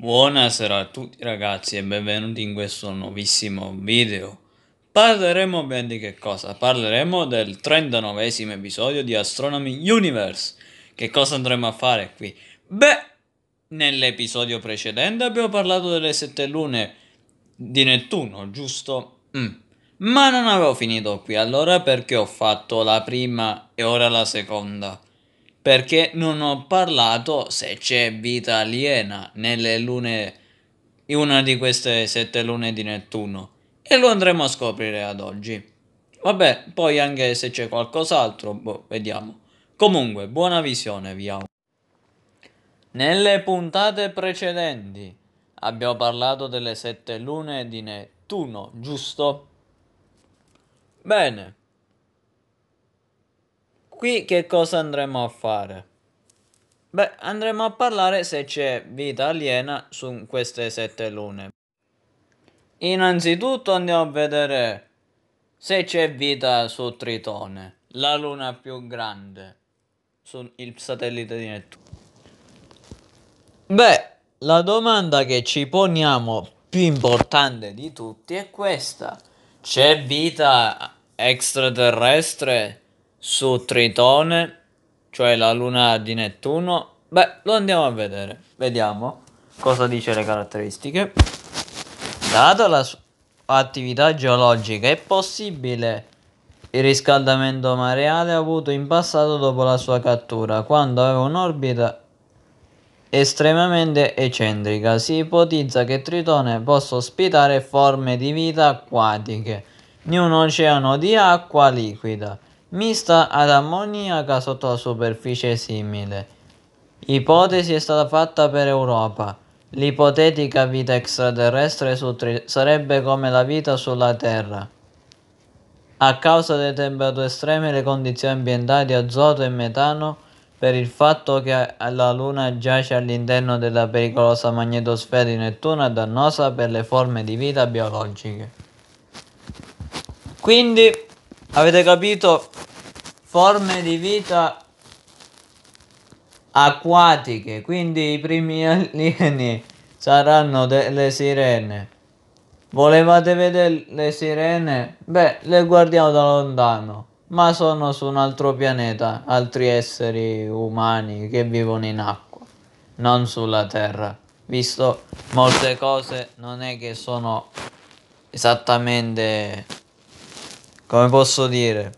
Buonasera a tutti ragazzi e benvenuti in questo nuovissimo video. Parleremo ben di che cosa? Parleremo del 39 episodio di Astronomy Universe. Che cosa andremo a fare qui? Beh, nell'episodio precedente abbiamo parlato delle sette lune di Nettuno, giusto? Mm. Ma non avevo finito qui allora perché ho fatto la prima e ora la seconda perché non ho parlato se c'è vita aliena nelle lune, in una di queste sette lune di Nettuno. E lo andremo a scoprire ad oggi. Vabbè, poi anche se c'è qualcos'altro, boh, vediamo. Comunque, buona visione, vi auguro. Nelle puntate precedenti abbiamo parlato delle sette lune di Nettuno, giusto? Bene, Qui che cosa andremo a fare? Beh, andremo a parlare se c'è vita aliena su queste sette lune. Innanzitutto andiamo a vedere se c'è vita su Tritone, la luna più grande, sul satellite di Nettuno. Beh, la domanda che ci poniamo più importante di tutti è questa. C'è vita extraterrestre su Tritone, cioè la luna di Nettuno? Beh, lo andiamo a vedere. Vediamo cosa dice le caratteristiche. Data la sua attività geologica, è possibile il riscaldamento mareale avuto in passato dopo la sua cattura, quando aveva un'orbita estremamente eccentrica. Si ipotizza che Tritone possa ospitare forme di vita acquatiche in un oceano di acqua liquida mista ad ammoniaca sotto la superficie simile. Ipotesi è stata fatta per Europa. L'ipotetica vita extraterrestre su tri- sarebbe come la vita sulla Terra. A causa delle temperature estreme e le condizioni ambientali di azoto e metano, per il fatto che la Luna giace all'interno della pericolosa magnetosfera di Nettuno è dannosa per le forme di vita biologiche. Quindi Avete capito? Forme di vita acquatiche, quindi i primi alieni saranno delle sirene. Volevate vedere le sirene? Beh, le guardiamo da lontano, ma sono su un altro pianeta, altri esseri umani che vivono in acqua, non sulla Terra. Visto molte cose non è che sono esattamente come posso dire,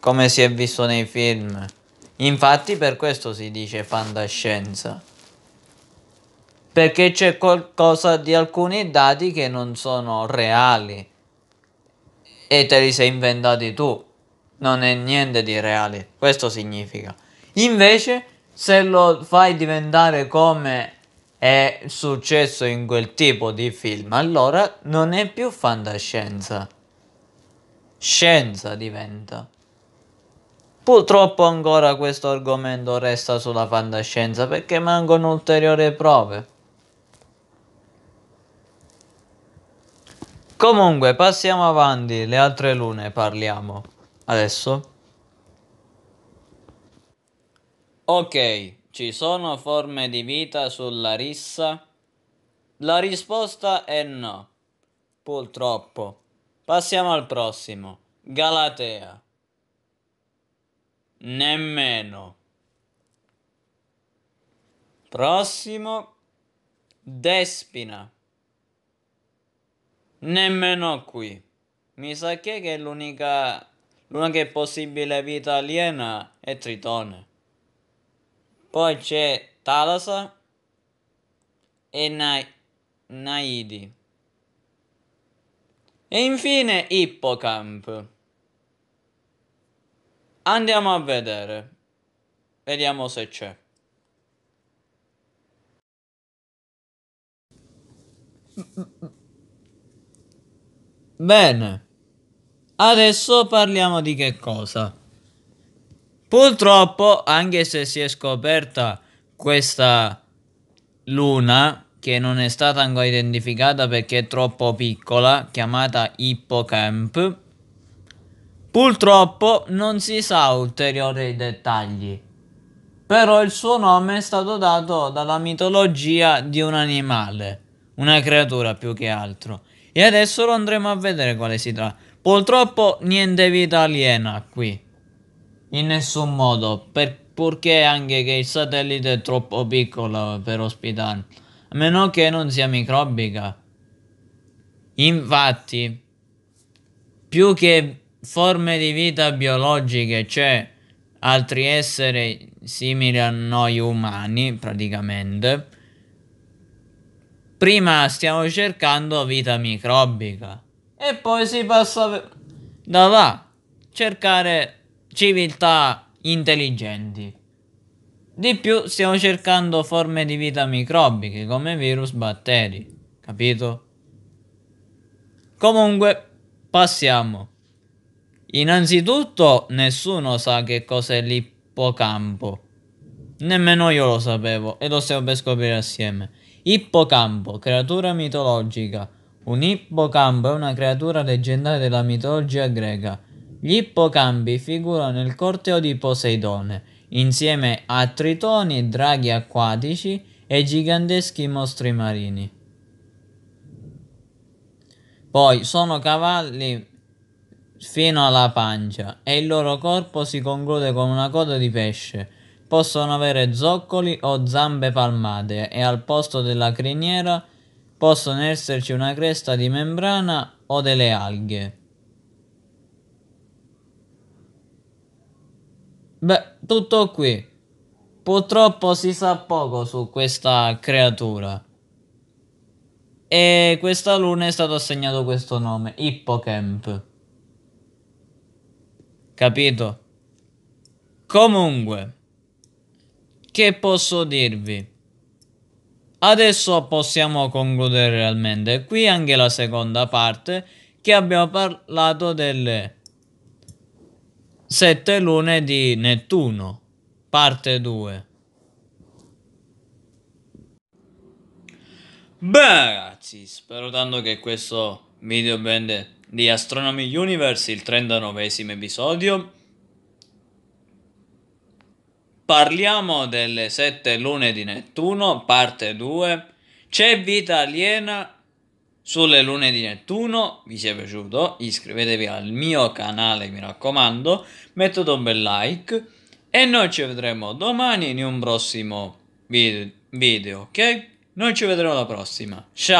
come si è visto nei film. Infatti per questo si dice fantascienza. Perché c'è qualcosa di alcuni dati che non sono reali e te li sei inventati tu. Non è niente di reale, questo significa. Invece se lo fai diventare come è successo in quel tipo di film, allora non è più fantascienza scienza diventa. Purtroppo ancora questo argomento resta sulla fantascienza perché mancano ulteriori prove. Comunque, passiamo avanti, le altre lune parliamo adesso. Ok, ci sono forme di vita sulla rissa? La risposta è no, purtroppo. Passiamo al prossimo. Galatea. Nemmeno. Prossimo. Despina. Nemmeno qui. Mi sa che, è l'unica, l'unica possibile vita aliena è Tritone. Poi c'è Talasa e Na- Naidi. E infine Hippocamp. Andiamo a vedere. Vediamo se c'è. Bene. Adesso parliamo di che cosa. Purtroppo, anche se si è scoperta questa luna, che non è stata ancora identificata perché è troppo piccola, chiamata Hippocamp. Purtroppo non si sa ulteriori dettagli, però il suo nome è stato dato dalla mitologia di un animale, una creatura più che altro. E adesso lo andremo a vedere quale si tratta. Purtroppo niente vita aliena qui, in nessun modo, per, perché anche che il satellite è troppo piccolo per ospitarlo a meno che non sia microbica. Infatti, più che forme di vita biologiche, cioè altri esseri simili a noi umani, praticamente, prima stiamo cercando vita microbica e poi si passa da là, cercare civiltà intelligenti. Di più stiamo cercando forme di vita microbiche come virus, batteri, capito? Comunque, passiamo. Innanzitutto, nessuno sa che cos'è l'ippocampo. Nemmeno io lo sapevo e lo stiamo per scoprire assieme. Ippocampo, creatura mitologica. Un ippocampo è una creatura leggendaria della mitologia greca. Gli ippocampi figurano nel corteo di Poseidone insieme a tritoni, draghi acquatici e giganteschi mostri marini. Poi sono cavalli fino alla pancia e il loro corpo si conclude con una coda di pesce. Possono avere zoccoli o zampe palmate e al posto della criniera possono esserci una cresta di membrana o delle alghe. Beh, tutto qui. Purtroppo si sa poco su questa creatura. E questa luna è stato assegnato questo nome, Hippocamp. Capito? Comunque, che posso dirvi? Adesso possiamo concludere realmente qui anche la seconda parte che abbiamo parlato delle Sette lune di Nettuno, parte 2. Beh ragazzi, spero tanto che questo video band di Astronomy Universe, il 39 episodio, parliamo delle sette lune di Nettuno, parte 2. C'è vita aliena sulle lune di Nettuno vi sia piaciuto, iscrivetevi al mio canale, mi raccomando, mettete un bel like e noi ci vedremo domani in un prossimo video, video ok? Noi ci vedremo alla prossima, ciao!